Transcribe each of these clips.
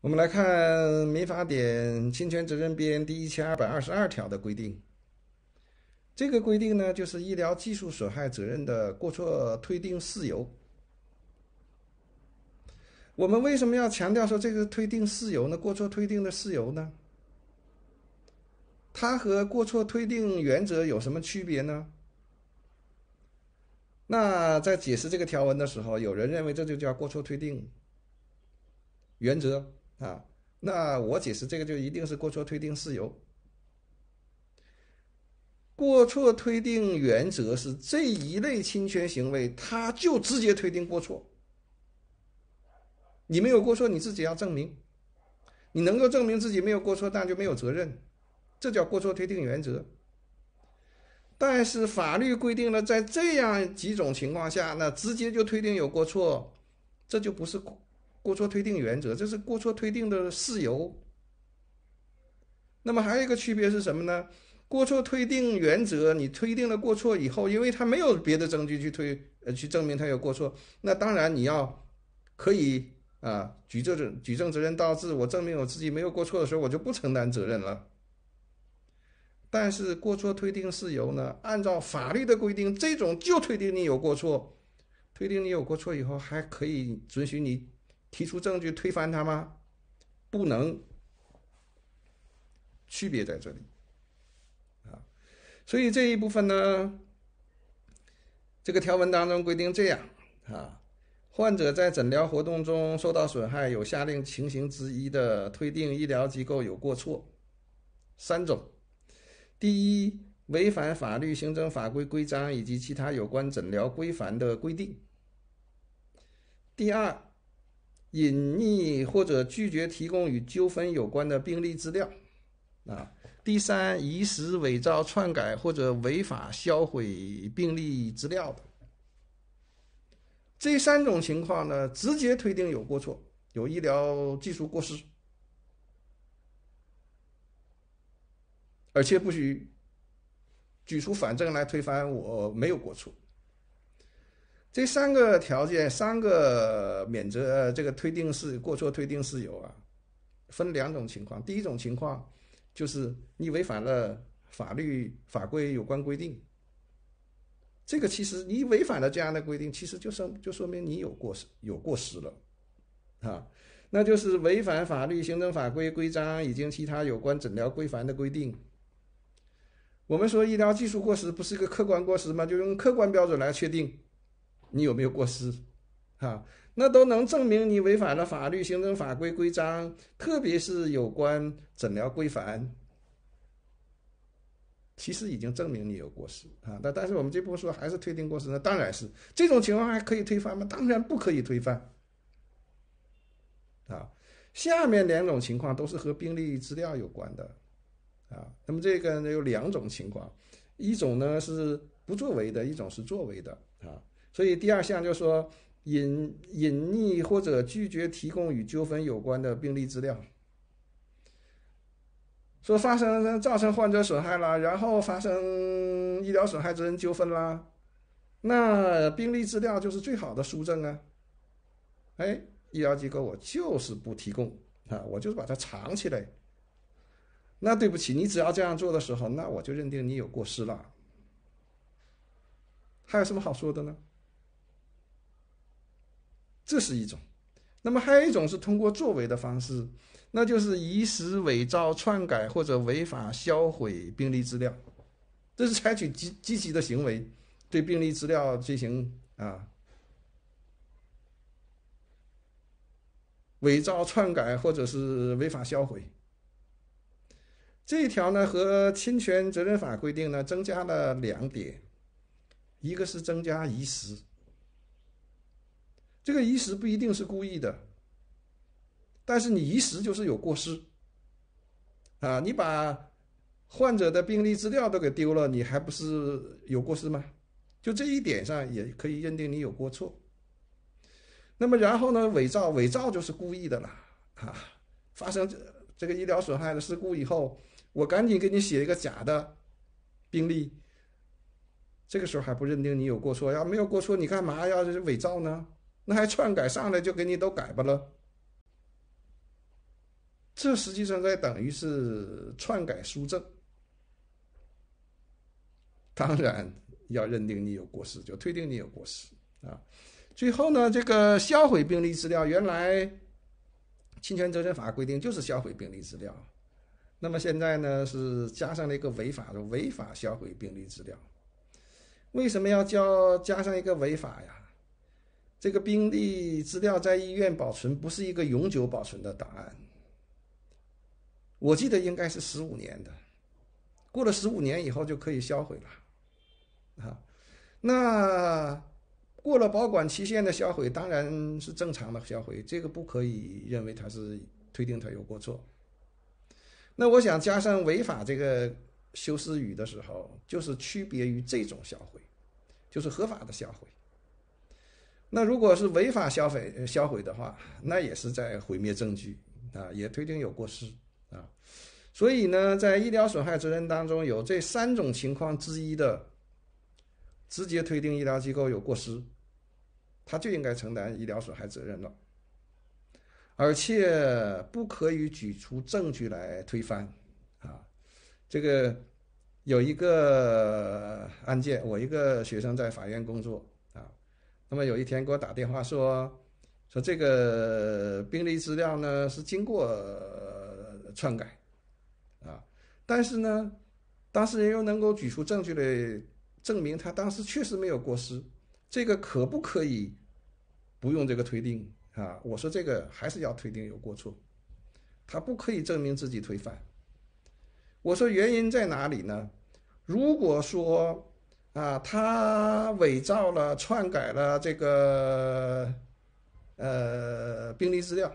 我们来看《民法典》侵权责任编第一千二百二十二条的规定。这个规定呢，就是医疗技术损害责任的过错推定事由。我们为什么要强调说这个推定事由呢？过错推定的事由呢？它和过错推定原则有什么区别呢？那在解释这个条文的时候，有人认为这就叫过错推定原则。啊，那我解释这个就一定是过错推定事由。过错推定原则是这一类侵权行为，它就直接推定过错。你没有过错，你自己要证明。你能够证明自己没有过错，但就没有责任，这叫过错推定原则。但是法律规定了，在这样几种情况下，那直接就推定有过错，这就不是。过错推定原则，这是过错推定的事由。那么还有一个区别是什么呢？过错推定原则，你推定了过错以后，因为他没有别的证据去推呃去证明他有过错，那当然你要可以啊举证举证责任倒置，我证明我自己没有过错的时候，我就不承担责任了。但是过错推定事由呢，按照法律的规定，这种就推定你有过错，推定你有过错以后，还可以准许你。提出证据推翻他吗？不能。区别在这里，啊，所以这一部分呢，这个条文当中规定这样，啊，患者在诊疗活动中受到损害，有下列情形之一的，推定医疗机构有过错，三种：第一，违反法律、行政法规、规章以及其他有关诊疗规范的规定；第二，隐匿或者拒绝提供与纠纷有关的病历资料，啊，第三，遗失、伪造、篡改或者违法销毁病历资料的，这三种情况呢，直接推定有过错，有医疗技术过失，而且不许举出反证来推翻我没有过错。这三个条件，三个免责，这个推定是过错推定事由啊，分两种情况。第一种情况就是你违反了法律法规有关规定，这个其实你违反了这样的规定，其实就是就说明你有过失有过失了，啊，那就是违反法律、行政法规、规章以及其他有关诊疗规范的规定。我们说医疗技术过失不是一个客观过失吗？就用客观标准来确定。你有没有过失，啊？那都能证明你违反了法律、行政法规、规章，特别是有关诊疗规范，其实已经证明你有过失啊。但但是我们这部说还是推定过失呢？当然是这种情况还可以推翻吗？当然不可以推翻，啊。下面两种情况都是和病历资料有关的，啊。那么这个呢有两种情况，一种呢是不作为的，一种是作为的，啊。所以第二项就说隐隐匿或者拒绝提供与纠纷有关的病例资料，说发生造成患者损害啦，然后发生医疗损害责任纠纷啦，那病例资料就是最好的书证啊。哎，医疗机构我就是不提供啊，我就是把它藏起来，那对不起，你只要这样做的时候，那我就认定你有过失了，还有什么好说的呢？这是一种，那么还有一种是通过作为的方式，那就是遗失、伪造、篡改或者违法销毁病历资料，这是采取积积极的行为，对病历资料进行啊伪造、篡改或者是违法销毁。这一条呢，和侵权责任法规定呢增加了两点，一个是增加遗失。这个遗失不一定是故意的，但是你遗失就是有过失，啊，你把患者的病历资料都给丢了，你还不是有过失吗？就这一点上也可以认定你有过错。那么然后呢，伪造伪造就是故意的了啊！发生这这个医疗损害的事故以后，我赶紧给你写一个假的病历，这个时候还不认定你有过错要没有过错你干嘛要伪造呢？那还篡改，上来就给你都改吧了。这实际上在等于是篡改书证，当然要认定你有过失，就推定你有过失啊。最后呢，这个销毁病历资料，原来侵权责任法规定就是销毁病历资料，那么现在呢是加上了一个违法，的违法销毁病历资料。为什么要叫加上一个违法呀？这个病历资料在医院保存不是一个永久保存的档案，我记得应该是十五年的，过了十五年以后就可以销毁了，啊，那过了保管期限的销毁当然是正常的销毁，这个不可以认为他是推定他有过错。那我想加上违法这个修饰语的时候，就是区别于这种销毁，就是合法的销毁。那如果是违法销毁、销毁的话，那也是在毁灭证据啊，也推定有过失啊。所以呢，在医疗损害责任当中，有这三种情况之一的，直接推定医疗机构有过失，他就应该承担医疗损害责任了，而且不可以举出证据来推翻啊。这个有一个案件，我一个学生在法院工作。那么有一天给我打电话说，说这个病历资料呢是经过篡改，啊，但是呢，当事人又能够举出证据来证明他当时确实没有过失，这个可不可以不用这个推定啊？我说这个还是要推定有过错，他不可以证明自己推翻。我说原因在哪里呢？如果说。啊，他伪造了、篡改了这个呃病历资料，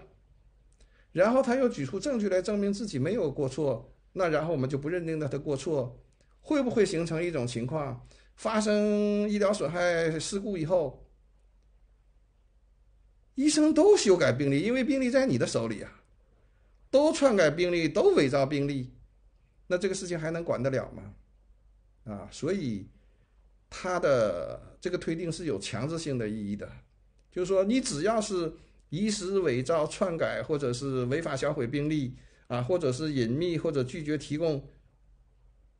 然后他又举出证据来证明自己没有过错，那然后我们就不认定他的过错，会不会形成一种情况？发生医疗损害事故以后，医生都修改病历，因为病历在你的手里啊，都篡改病例，都伪造病历，那这个事情还能管得了吗？啊，所以。他的这个推定是有强制性的意义的，就是说，你只要是遗失、伪造、篡改，或者是违法销毁病历啊，或者是隐秘或者拒绝提供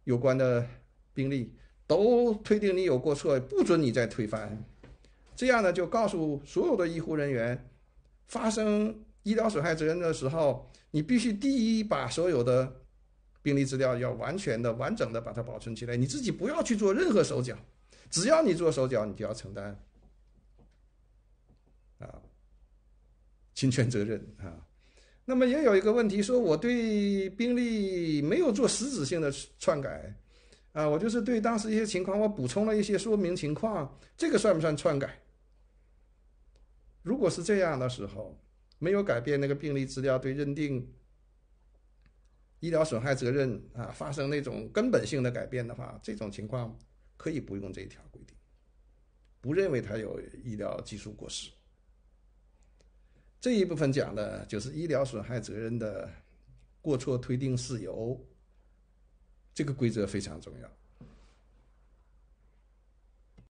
有关的病历，都推定你有过错，不准你再推翻。这样呢，就告诉所有的医护人员，发生医疗损害责任的时候，你必须第一把所有的病历资料要完全的、完整的把它保存起来，你自己不要去做任何手脚。只要你做手脚，你就要承担啊侵权责任啊。那么也有一个问题说，我对病例没有做实质性的篡改啊，我就是对当时一些情况我补充了一些说明情况，这个算不算篡改？如果是这样的时候，没有改变那个病例资料，对认定医疗损害责任啊发生那种根本性的改变的话，这种情况。可以不用这一条规定，不认为他有医疗技术过失。这一部分讲的就是医疗损害责任的过错推定事由，这个规则非常重要。